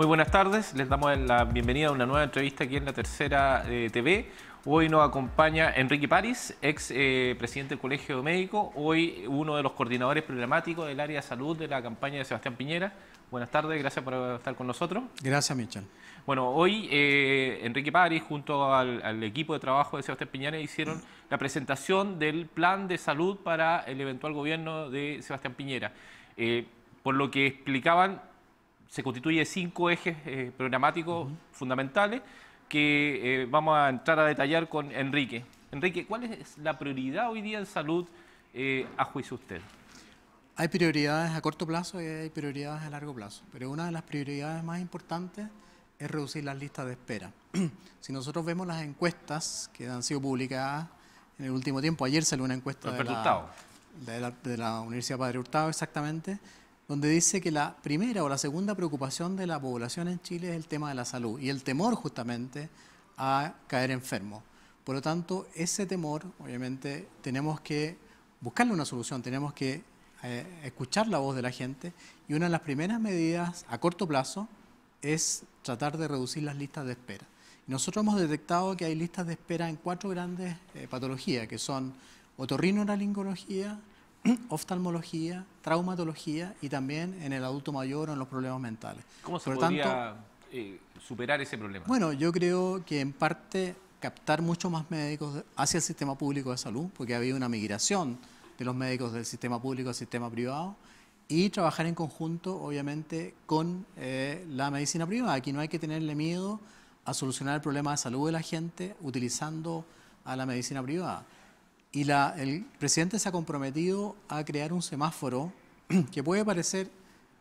Muy buenas tardes, les damos la bienvenida a una nueva entrevista aquí en la Tercera eh, TV. Hoy nos acompaña Enrique París, ex eh, presidente del Colegio Médico, hoy uno de los coordinadores programáticos del área de salud de la campaña de Sebastián Piñera. Buenas tardes, gracias por estar con nosotros. Gracias, Michel. Bueno, hoy eh, Enrique París junto al, al, equipo de trabajo de Sebastián Piñera hicieron la presentación del plan de salud para el eventual gobierno de Sebastián Piñera. por lo que explicaban, se constituye cinco ejes eh, programáticos fundamentales que eh, vamos a entrar a detallar con Enrique. Enrique, ¿cuál es la prioridad hoy día en salud eh, a juicio usted? Hay prioridades a corto plazo y hay prioridades a largo plazo, pero una de las prioridades más importantes es reducir las listas de espera. si nosotros vemos las encuestas que han sido publicadas en el último tiempo, ayer salió una encuesta de de la Universidad Padre Hurtado exactamente, donde dice que la primera o la segunda preocupación de la población en Chile es el tema de la salud y el temor justamente a caer enfermo. Por lo tanto, ese temor, obviamente, tenemos que buscarle una solución, tenemos que eh, escuchar la voz de la gente y una de las primeras medidas a corto plazo es tratar de reducir las listas de espera. Nosotros hemos detectado que hay listas de espera en cuatro grandes eh, patologías, que son otorrinolaringología, oftalmología, traumatología y también en el adulto mayor o en los problemas mentales. ¿Cómo se podría eh, superar ese problema? Bueno, yo creo que en parte captar mucho más médicos hacia el sistema público de salud, porque ha habido una migración de los médicos del sistema público al sistema privado, y trabajar en conjunto, obviamente, con eh, la medicina privada. Aquí no hay que tenerle miedo a solucionar el problema de salud de la gente utilizando a la medicina privada. Y el presidente se ha comprometido a crear un semáforo que puede parecer,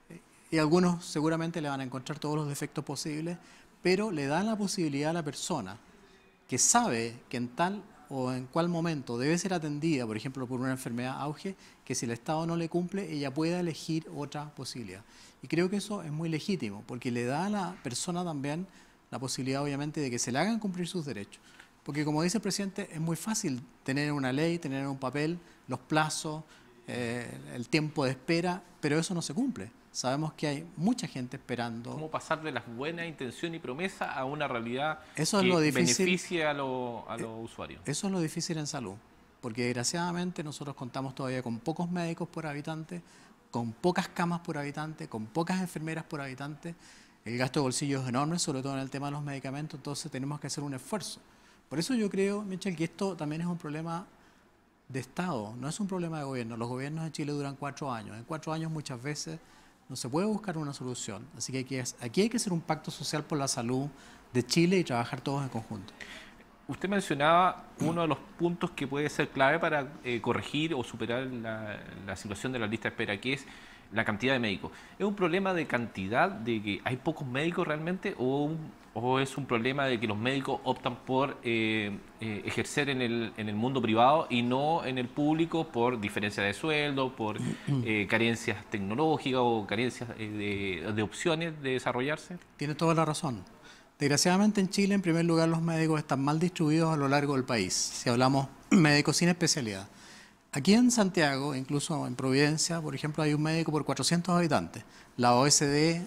eh, y algunos seguramente le van a encontrar todos los defectos posibles, pero le da la posibilidad a la persona que sabe que en tal o en cuál momento debe ser atendida, por ejemplo, por una enfermedad auge, que si el Estado no le cumple, ella pueda elegir otra posibilidad. Y creo que eso es muy legítimo, porque le da a la persona también la posibilidad, obviamente, de que se le hagan cumplir sus derechos. Porque como dice el presidente, es muy fácil tener una ley, tener un papel, los plazos, eh, el tiempo de espera, pero eso no se cumple. Sabemos que hay mucha gente esperando. ¿Cómo pasar de las buenas intenciones y promesa a una realidad que beneficie a, los eh, usuarios? Eso es lo difícil en salud, porque desgraciadamente nosotros contamos todavía con pocos médicos por habitante, con pocas camas por habitante, con pocas enfermeras por habitante. El gasto de bolsillo es enorme, sobre todo en el tema de los medicamentos, entonces tenemos que hacer un esfuerzo. Por eso yo creo, Michel, que esto también es un problema de Estado, no es un problema de gobierno. Los gobiernos de Chile duran cuatro años. En cuatro años muchas veces no se puede buscar una solución. Así que, aquí hay que hacer un pacto social por la salud de Chile y trabajar todos en conjunto. Usted mencionaba uno de los puntos que puede ser clave para eh, corregir o superar la, la, situación de la lista de espera, que es la cantidad de médicos. ¿Es un problema de cantidad, de que hay pocos médicos realmente, o, o es un problema de que los médicos optan por eh, eh, ejercer en el, en el, mundo privado y no en el público por diferencia de sueldo, por eh, carencias tecnológicas o carencias de, de opciones de desarrollarse? Tiene toda la razón. Desgraciadamente en Chile, en primer lugar, los médicos están mal distribuidos a lo largo del país, si hablamos médicos sin especialidad. Aquí en Santiago, incluso en Providencia, por ejemplo, hay un médico por 400 habitantes. La OSD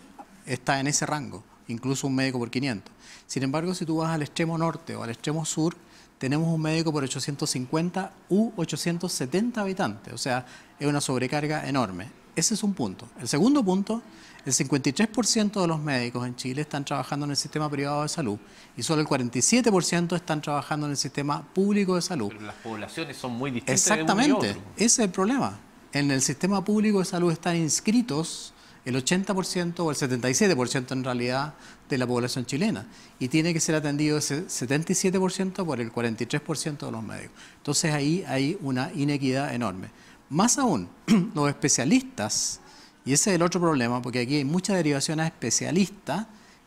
está en ese rango, incluso un médico por 500. Sin embargo, si tú vas al extremo norte o al extremo sur, tenemos un médico por 850 u 870 habitantes. O sea, es una sobrecarga enorme. Ese es un punto. El segundo punto, el 53% de los médicos en Chile están trabajando en el sistema privado de salud y solo el 47% están trabajando en el sistema público de salud. Pero las poblaciones son muy distintas. Exactamente, ese es el problema. En el sistema público de salud están inscritos el 80% o el 77% en realidad de la población chilena y tiene que ser atendido ese 77% por el 43% de los médicos. Entonces ahí hay una inequidad enorme. Más aún, los especialistas, y ese es el otro problema, porque aquí hay mucha derivación a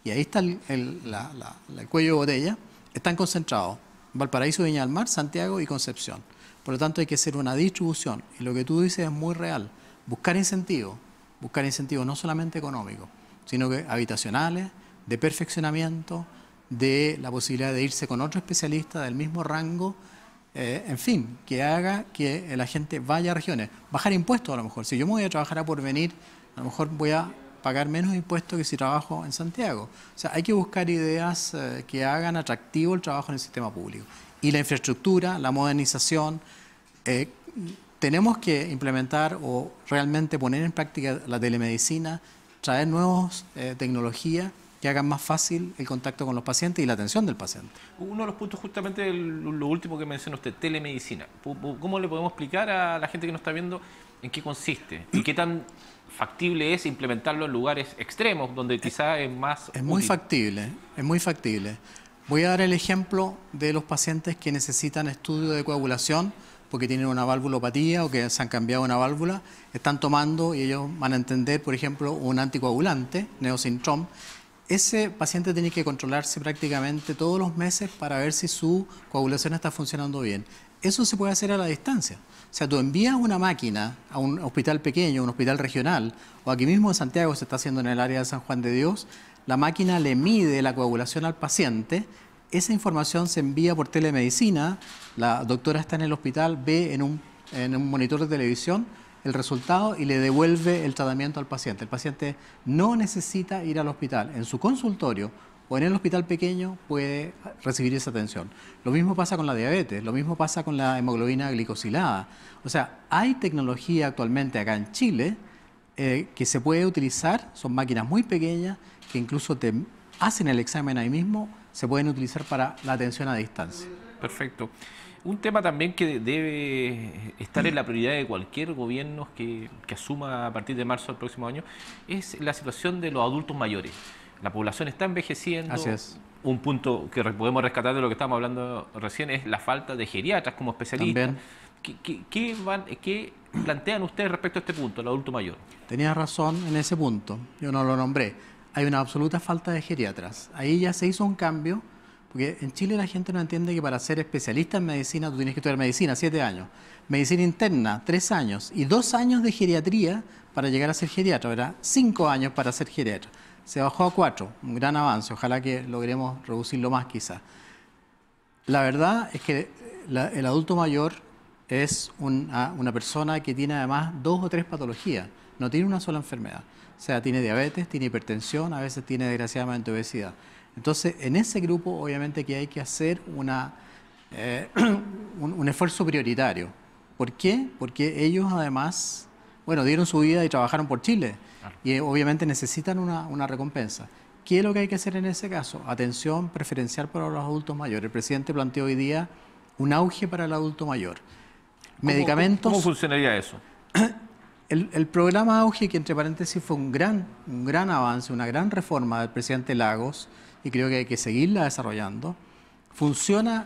y ahí está el, cuello de botella, están concentrados. Valparaíso, Viña del Mar, Santiago y Concepción. Por lo tanto, hay que hacer una distribución. Y lo que tú dices es muy real. Buscar incentivos, buscar incentivos no solamente económicos, sino que habitacionales, de perfeccionamiento, de la posibilidad de irse con otro especialista del mismo rango eh, en fin, que haga que la gente vaya a regiones. Bajar impuestos a lo mejor. Si yo me voy a trabajar a porvenir, a lo mejor voy a pagar menos impuestos que si trabajo en Santiago. O sea, hay que buscar ideas eh, que hagan atractivo el trabajo en el sistema público. Y la infraestructura, la modernización, eh, tenemos que implementar o realmente poner en práctica la telemedicina, traer nuevas tecnologías hagan más fácil el contacto con los pacientes y la atención del paciente. Uno de los puntos justamente lo último que menciona usted, telemedicina. ¿Cómo le podemos explicar a la gente que nos está viendo en qué consiste y qué tan factible es implementarlo en lugares extremos donde quizá es más... Es muy factible, es muy factible. Voy a dar el ejemplo de los pacientes que necesitan estudio de coagulación porque tienen una valvulopatía o que se han cambiado una válvula, están tomando y ellos van a entender, por ejemplo, un anticoagulante, Neosintrom, ese paciente tiene que controlarse prácticamente todos los meses para ver si su coagulación está funcionando bien. Eso se puede hacer a la distancia. O sea, tú envías una máquina a un hospital pequeño, un hospital regional, o aquí mismo en Santiago se está haciendo en el área de San Juan de Dios, la máquina le mide la coagulación al paciente, esa información se envía por telemedicina, la doctora está en el hospital, ve en un, en un monitor de televisión el resultado y le devuelve el tratamiento al paciente. El paciente no necesita ir al hospital. En su consultorio o en el hospital pequeño puede recibir esa atención. Lo mismo pasa con la diabetes, lo mismo pasa con la hemoglobina glicosilada. O sea, hay tecnología actualmente acá en Chile eh, que se puede utilizar, son máquinas muy pequeñas que incluso te hacen el examen ahí mismo, se pueden utilizar para la atención a distancia perfecto. Un tema también que debe estar en la prioridad de cualquier gobierno que, asuma a partir de marzo del próximo año es la situación de los adultos mayores. La población está envejeciendo. Así es. Un punto que podemos rescatar de lo que estábamos hablando recién es la falta de geriatras como especialistas. También. ¿Qué, ¿Qué plantean ustedes respecto a este punto, el adulto mayor? Tenía razón en ese punto, yo no lo nombré. Hay una absoluta falta de geriatras. Ahí ya se hizo un cambio porque en Chile la gente no entiende que para ser especialista en medicina tú tienes que estudiar medicina, siete años. Medicina interna, tres años. Y dos años de geriatría para llegar a ser geriatra, ¿verdad? Cinco años para ser geriatra. Se bajó a cuatro, un gran avance. Ojalá que logremos reducirlo más quizás. La verdad es que eh, el adulto mayor es ah, una persona que tiene además dos o tres patologías. No tiene una sola enfermedad. O sea, tiene diabetes, tiene hipertensión, a veces tiene desgraciadamente obesidad. Entonces, en ese grupo obviamente que hay que hacer una, eh, un, esfuerzo prioritario. ¿Por qué? Porque ellos además, bueno, dieron su vida y trabajaron por Chile y eh, obviamente necesitan una, una, recompensa. ¿Qué es lo que hay que hacer en ese caso? Atención preferencial para los adultos mayores. El presidente planteó hoy día un auge para el adulto mayor. Medicamentos. ¿Cómo funcionaría eso? El, programa Auge, que entre paréntesis fue un gran, avance, una gran reforma del presidente Lagos, y creo que hay que seguirla desarrollando, funciona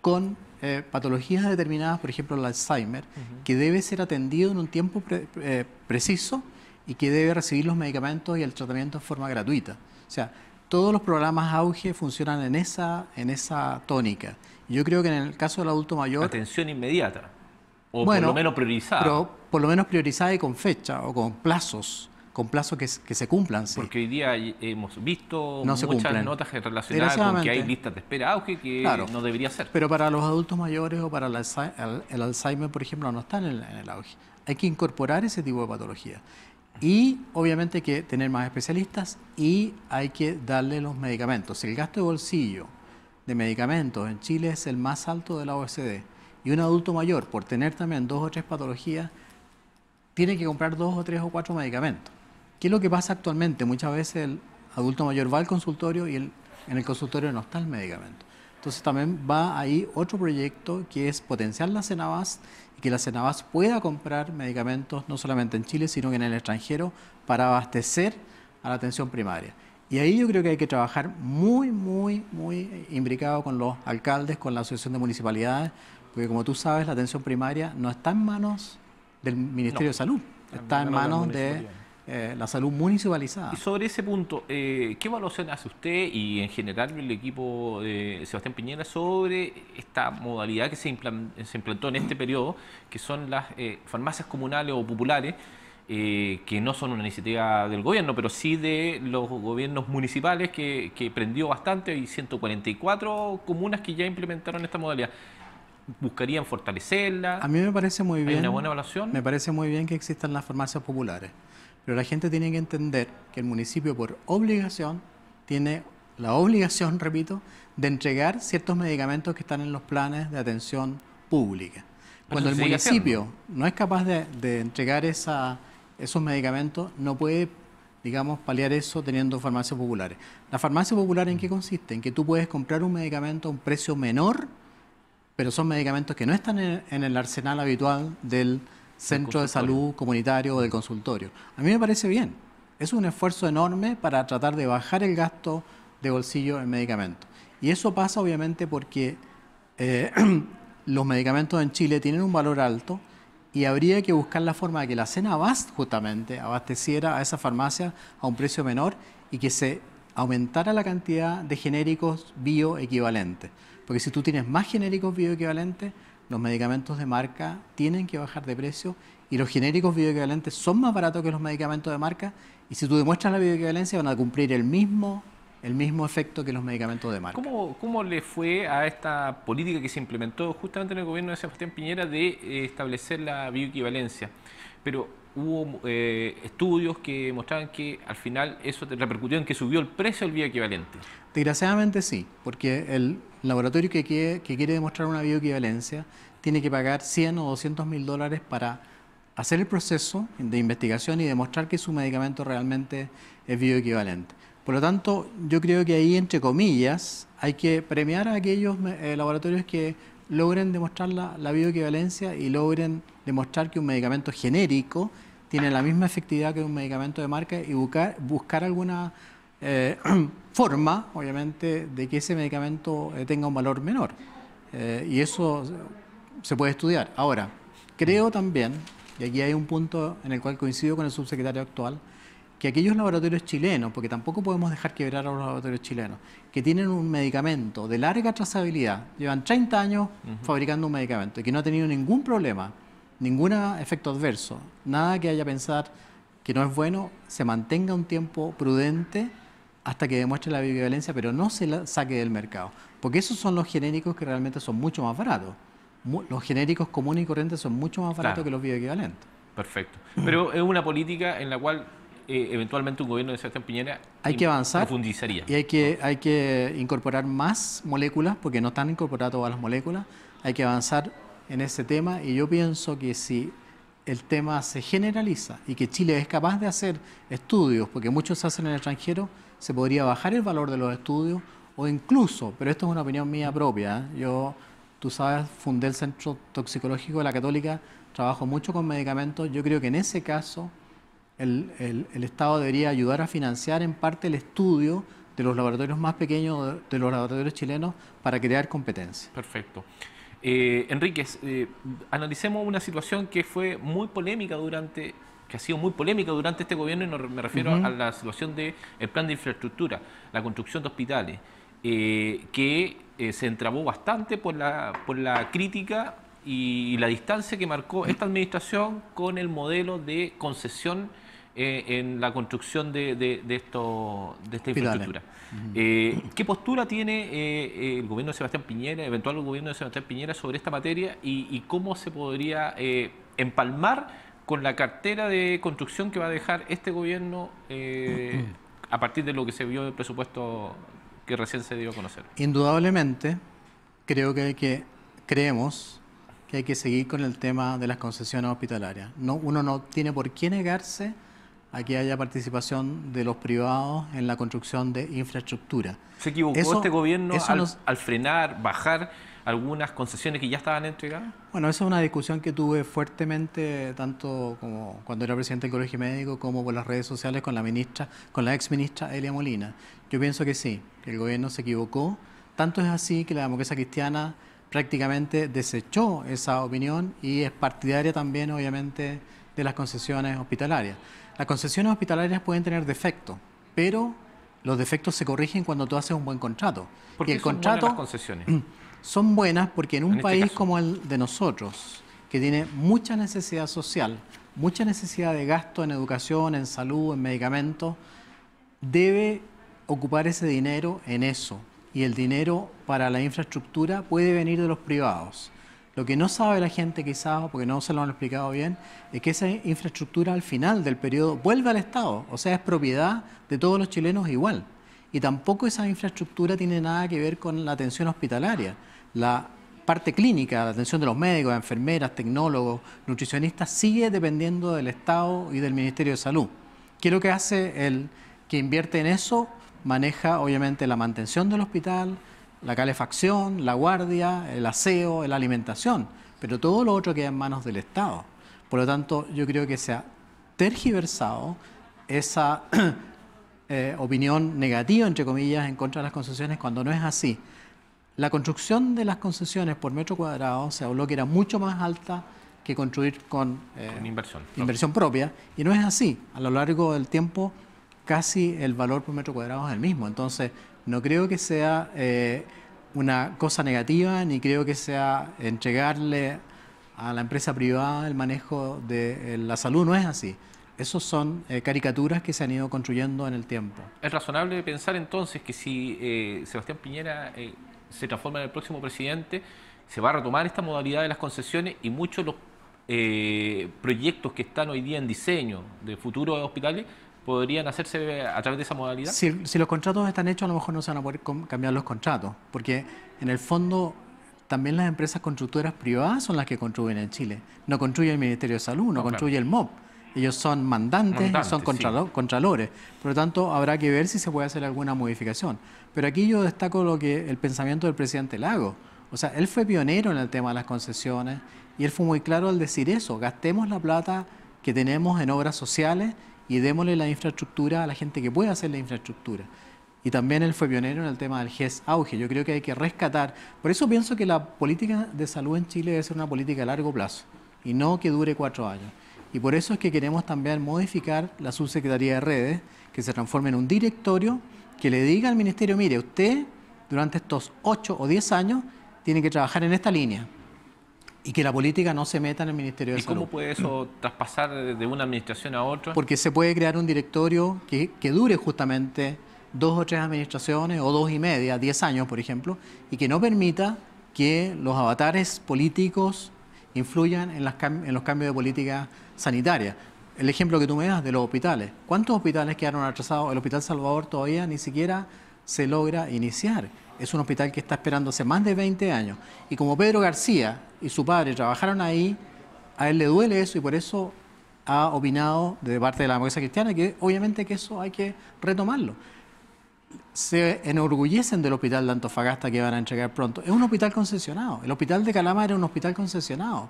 con eh, patologías determinadas, por ejemplo el Alzheimer, que debe ser atendido en un tiempo eh, preciso y que debe recibir los medicamentos y el tratamiento de forma gratuita. O sea, todos los programas Auge funcionan en esa, en esa tónica. Yo creo que en el caso del adulto mayor... Atención inmediata o por lo menos priorizada. Pero por lo menos priorizada y con fecha o con plazos, con plazos que, se cumplan. Sí. Porque hoy día hemos visto muchas notas relacionadas con que hay listas de espera auge que no debería ser. Pero para los adultos mayores o para el, Alzheimer, por ejemplo, no están en el, en auge. Hay que incorporar ese tipo de patología. Y obviamente hay que tener más especialistas y hay que darle los medicamentos. El gasto de bolsillo de medicamentos en Chile es el más alto de la OECD y un adulto mayor, por tener también dos o tres patologías, tiene que comprar dos o tres o cuatro medicamentos. ¿Qué es lo que pasa actualmente? Muchas veces el adulto mayor va al consultorio y en el consultorio no está el medicamento. Entonces también va ahí otro proyecto que es potenciar la Cenabas y que la Cenabas pueda comprar medicamentos no solamente en Chile, sino que en el extranjero para abastecer a la atención primaria. Y ahí yo creo que hay que trabajar muy, muy, muy imbricado con los alcaldes, con la Asociación de Municipalidades, porque como tú sabes, la atención primaria no está en manos del Ministerio de Salud, está en manos de eh, la salud municipalizada. Y sobre ese punto, eh, ¿qué evaluación hace usted y en general el equipo de Sebastián Piñera sobre esta modalidad que se, implantó en este periodo, que son las eh, farmacias comunales o populares? que no son una iniciativa del gobierno, pero sí de los gobiernos municipales que, que prendió bastante, hay 144 comunas que ya implementaron esta modalidad buscarían fortalecerla. A mí me parece muy bien. una buena evaluación? Me parece muy bien que existan las farmacias populares. Pero la gente tiene que entender que el municipio, por obligación, tiene la obligación, repito, de entregar ciertos medicamentos que están en los planes de atención pública. Cuando el municipio no es capaz de, entregar esa, esos medicamentos, no puede, digamos, paliar eso teniendo farmacias populares. ¿La farmacia popular en qué consiste? En que tú puedes comprar un medicamento a un precio menor pero son medicamentos que no están en, el arsenal habitual del centro de salud comunitario o del consultorio. A mí me parece bien. Es un esfuerzo enorme para tratar de bajar el gasto de bolsillo en medicamentos. Y eso pasa obviamente porque eh, los medicamentos en Chile tienen un valor alto y habría que buscar la forma de que la cena justamente abasteciera a esa farmacia a un precio menor y que se aumentara la cantidad de genéricos bioequivalentes. Porque si tú tienes más genéricos bioequivalentes, los medicamentos de marca tienen que bajar de precio y los genéricos bioequivalentes son más baratos que los medicamentos de marca y si tú demuestras la bioequivalencia van a cumplir el mismo el mismo efecto que los medicamentos de marca. ¿Cómo, ¿Cómo, le fue a esta política que se implementó justamente en el gobierno de Sebastián Piñera de eh, establecer la bioequivalencia? Pero hubo eh, estudios que mostraban que al final eso repercutió en que subió el precio del bioequivalente. Desgraciadamente sí, porque el laboratorio que quiere, demostrar una bioequivalencia tiene que pagar 100 o 200 mil dólares para hacer el proceso de investigación y demostrar que su medicamento realmente es bioequivalente. Por lo tanto, yo creo que ahí, entre comillas, hay que premiar a aquellos eh, laboratorios que logren demostrar la, bioequivalencia y logren demostrar que un medicamento genérico tiene la misma efectividad que un medicamento de marca y buscar, buscar alguna eh, forma, obviamente, de que ese medicamento eh, tenga un valor menor. Eh, y eso se puede estudiar. Ahora, creo también, y aquí hay un punto en el cual coincido con el subsecretario actual, que aquellos laboratorios chilenos, porque tampoco podemos dejar quebrar a los laboratorios chilenos, que tienen un medicamento de larga trazabilidad, llevan 30 años fabricando un medicamento y que no ha tenido ningún problema, ningún efecto adverso, nada que haya pensar que no es bueno, se mantenga un tiempo prudente hasta que demuestre la bioequivalencia, pero no se la saque del mercado, porque esos son los genéricos que realmente son mucho más baratos. Los genéricos comunes y corrientes son mucho más baratos que los bioequivalentes. Perfecto. Pero es una política en la cual eh, eventualmente un gobierno de Sergio Piñera hay que avanzar profundizaría. Y hay que, hay que incorporar más moléculas, porque no están incorporadas todas las moléculas. Hay que avanzar en ese tema y yo pienso que si el tema se generaliza y que Chile es capaz de hacer estudios, porque muchos se hacen en el extranjero, se podría bajar el valor de los estudios o incluso, pero esto es una opinión mía propia, ¿eh? yo, tú sabes, fundé el Centro Toxicológico de la Católica, trabajo mucho con medicamentos, yo creo que en ese caso el, Estado debería ayudar a financiar en parte el estudio de los laboratorios más pequeños, de los laboratorios chilenos, para crear competencia. Perfecto. Eh, Enríquez, eh, analicemos una situación que fue muy polémica durante que ha sido muy polémica durante este gobierno y me refiero a la situación del el plan de infraestructura, la construcción de hospitales, eh, que eh, se entrabó bastante por la, por la crítica y la distancia que marcó esta administración con el modelo de concesión eh, en la construcción de, de, esto, de esta infraestructura. Eh, ¿Qué postura tiene eh, el gobierno de Sebastián Piñera, eventual gobierno de Sebastián Piñera, sobre esta materia y, cómo se podría empalmar con la cartera de construcción que va a dejar este gobierno a partir de lo que se vio del presupuesto que recién se dio a conocer? Indudablemente, creo que hay que, creemos que hay que seguir con el tema de las concesiones hospitalarias. No, uno no tiene por qué negarse a que haya participación de los privados en la construcción de infraestructura. ¿Se equivocó este gobierno al, frenar, bajar algunas concesiones que ya estaban entregadas? Bueno, esa es una discusión que tuve fuertemente, tanto como cuando era presidente del Colegio Médico, como por las redes sociales con la ministra, con la ex ministra Elia Molina. Yo pienso que sí, que el gobierno se equivocó. Tanto es así que la democracia cristiana prácticamente desechó esa opinión y es partidaria también, obviamente, de las concesiones hospitalarias. Las concesiones hospitalarias pueden tener defectos, pero los defectos se corrigen cuando tú haces un buen contrato. ¿Por qué el son contrato, buenas las concesiones? Son buenas porque en un este país como el de nosotros, que tiene mucha necesidad social, mucha necesidad de gasto en educación, en salud, en medicamentos, debe ocupar ese dinero en eso. Y el dinero para la infraestructura puede venir de los privados. Lo que no sabe la gente quizás, porque no se lo han explicado bien, es que esa infraestructura al final del periodo vuelve al Estado, o sea, es propiedad de todos los chilenos igual. Y tampoco esa infraestructura tiene nada que ver con la atención hospitalaria. La parte clínica, la atención de los médicos, enfermeras, tecnólogos, nutricionistas, sigue dependiendo del Estado y del Ministerio de Salud. ¿Qué es lo que hace el que invierte en eso? Maneja obviamente la mantención del hospital, la calefacción, la guardia, el aseo, la alimentación, pero todo lo otro queda en manos del Estado. Por lo tanto, yo creo que se ha tergiversado esa eh, opinión negativa, entre comillas, en contra de las concesiones cuando no es así. La construcción de las concesiones por metro cuadrado se habló que era mucho más alta que construir con, eh, inversión, inversión propia. y no es así. A lo largo del tiempo casi el valor por metro cuadrado es el mismo. Entonces, no creo que sea eh, una cosa negativa, ni creo que sea entregarle a la empresa privada el manejo de eh, la salud, no es así. Esas son eh, caricaturas que se han ido construyendo en el tiempo. Es razonable pensar entonces que si Sebastián Piñera se transforma en el próximo presidente, se va a retomar esta modalidad de las concesiones y muchos de los proyectos que están hoy día en diseño de futuros hospitales podrían hacerse a través de esa modalidad? Si, los contratos están hechos, a lo mejor no se van a poder cambiar los contratos, porque en el fondo también las empresas constructoras privadas son las que construyen en Chile. No construye el Ministerio de Salud, no, construye el MOP. Ellos son mandantes, son contralores. Por lo tanto, habrá que ver si se puede hacer alguna modificación. Pero aquí yo destaco lo que el pensamiento del presidente Lago. O sea, él fue pionero en el tema de las concesiones y él fue muy claro al decir eso, gastemos la plata que tenemos en obras sociales y démosle la infraestructura a la gente que puede hacer la infraestructura. Y también él fue pionero en el tema del GES auge. Yo creo que hay que rescatar. Por eso pienso que la política de salud en Chile debe ser una política a largo plazo y no que dure cuatro años. Y por eso es que queremos también modificar la subsecretaría de redes, que se transforme en un directorio que le diga al ministerio, mire, usted durante estos ocho o diez años tiene que trabajar en esta línea. Y que la política no se meta en el Ministerio de Salud. ¿Y cómo puede eso traspasar de una administración a otra? Porque se puede crear un directorio que, dure justamente dos o tres administraciones, o dos y media, diez años, por ejemplo, y que no permita que los avatares políticos influyan en, las en, los cambios de política sanitaria. El ejemplo que tú me das de los hospitales. ¿Cuántos hospitales quedaron atrasados? El Hospital Salvador todavía ni siquiera se logra iniciar es un hospital que está esperando hace más de 20 años. Y como Pedro García y su padre trabajaron ahí, a él le duele eso y por eso ha opinado de parte de la democracia cristiana que obviamente que eso hay que retomarlo. Se enorgullecen del hospital de Antofagasta que van a entregar pronto. Es un hospital concesionado. El hospital de Calama era un hospital concesionado.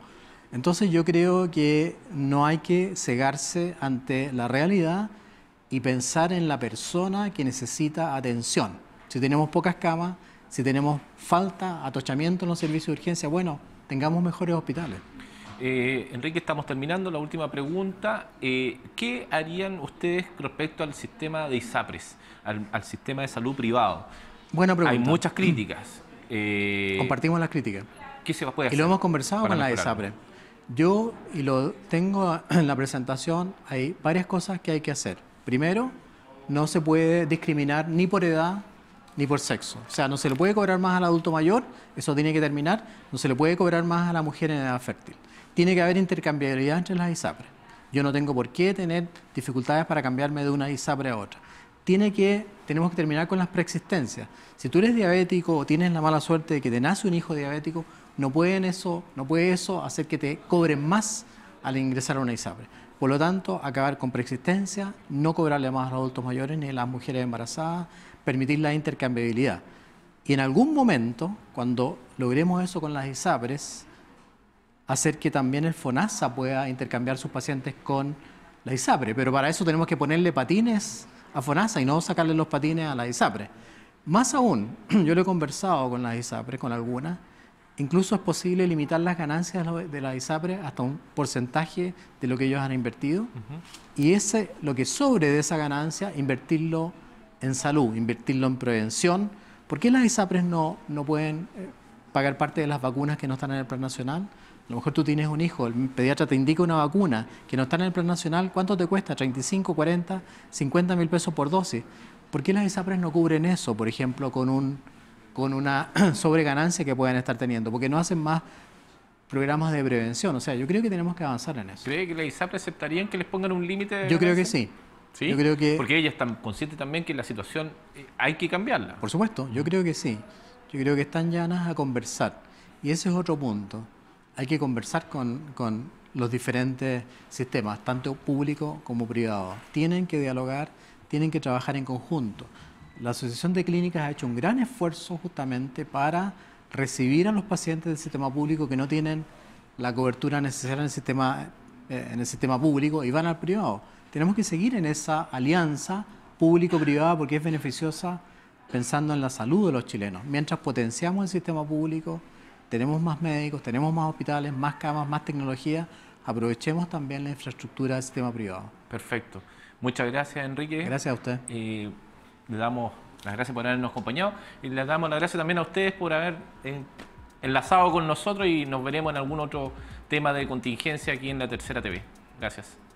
Entonces yo creo que no hay que cegarse ante la realidad y pensar en la persona que necesita atención. Si tenemos pocas camas, si tenemos falta, atochamiento en los servicios de urgencia, bueno, tengamos mejores hospitales. Eh, Enrique, estamos terminando. La última pregunta. Eh, ¿Qué harían ustedes respecto al sistema de ISAPRES, al, sistema de salud privado? Buena pregunta. Hay muchas críticas. Eh, Compartimos las críticas. ¿Qué se puede hacer? Y lo hemos conversado con la ISAPRES. Yo, y lo tengo en la presentación, hay varias cosas que hay que hacer. Primero, no se puede discriminar ni por edad ni por sexo. O sea, no se le puede cobrar más al adulto mayor, eso tiene que terminar, no se le puede cobrar más a la mujer en edad fértil. Tiene que haber intercambiabilidad entre las ISAPRES. Yo no tengo por qué tener dificultades para cambiarme de una ISAPRE a otra. Tiene que, tenemos que terminar con las preexistencias. Si tú eres diabético o tienes la mala suerte de que te nace un hijo diabético, no, pueden eso, no puede eso hacer que te cobren más al ingresar a una ISAPRE. Por lo tanto, acabar con preexistencia, no cobrarle más a los adultos mayores ni a las mujeres embarazadas, permitir la intercambiabilidad. Y en algún momento, cuando logremos eso con las ISAPRES, hacer que también el FONASA pueda intercambiar sus pacientes con la ISAPRE. Pero para eso tenemos que ponerle patines a FONASA y no sacarle los patines a la ISAPRES... Más aún, yo lo he conversado con las ISAPRES... con algunas, incluso es posible limitar las ganancias de las ISAPRE hasta un porcentaje de lo que ellos han invertido y ese, lo que sobre de esa ganancia, invertirlo en salud, invertirlo en prevención. ¿Por qué las ISAPRES no, no pueden eh, pagar parte de las vacunas que no están en el plan nacional? A lo mejor tú tienes un hijo, el pediatra te indica una vacuna que no está en el plan nacional, ¿cuánto te cuesta? ¿35, 40, 50 mil pesos por dosis? ¿Por qué las ISAPRES no cubren eso, por ejemplo, con, un, con una sobreganancia que puedan estar teniendo? Porque no hacen más programas de prevención. O sea, yo creo que tenemos que avanzar en eso. ¿Cree que las ISAPRES aceptarían que les pongan un límite? Yo creo que sí. ¿Sí? Yo creo que... Porque ellas están conscientes también que la situación eh, hay que cambiarla. Por supuesto, yo creo que sí. Yo creo que están llanas a conversar. Y ese es otro punto. Hay que conversar con, con los diferentes sistemas, tanto público como privado. Tienen que dialogar, tienen que trabajar en conjunto. La Asociación de Clínicas ha hecho un gran esfuerzo justamente para recibir a los pacientes del sistema público que no tienen la cobertura necesaria en el sistema, eh, en el sistema público y van al privado tenemos que seguir en esa alianza público-privada porque es beneficiosa pensando en la salud de los chilenos. Mientras potenciamos el sistema público, tenemos más médicos, tenemos más hospitales, más camas, más tecnología, aprovechemos también la infraestructura del sistema privado. Perfecto. Muchas gracias, Enrique. Gracias a usted. Y le damos las gracias por habernos acompañado y le damos las gracias también a ustedes por haber eh, enlazado con nosotros y nos veremos en algún otro tema de contingencia aquí en la Tercera TV. Gracias.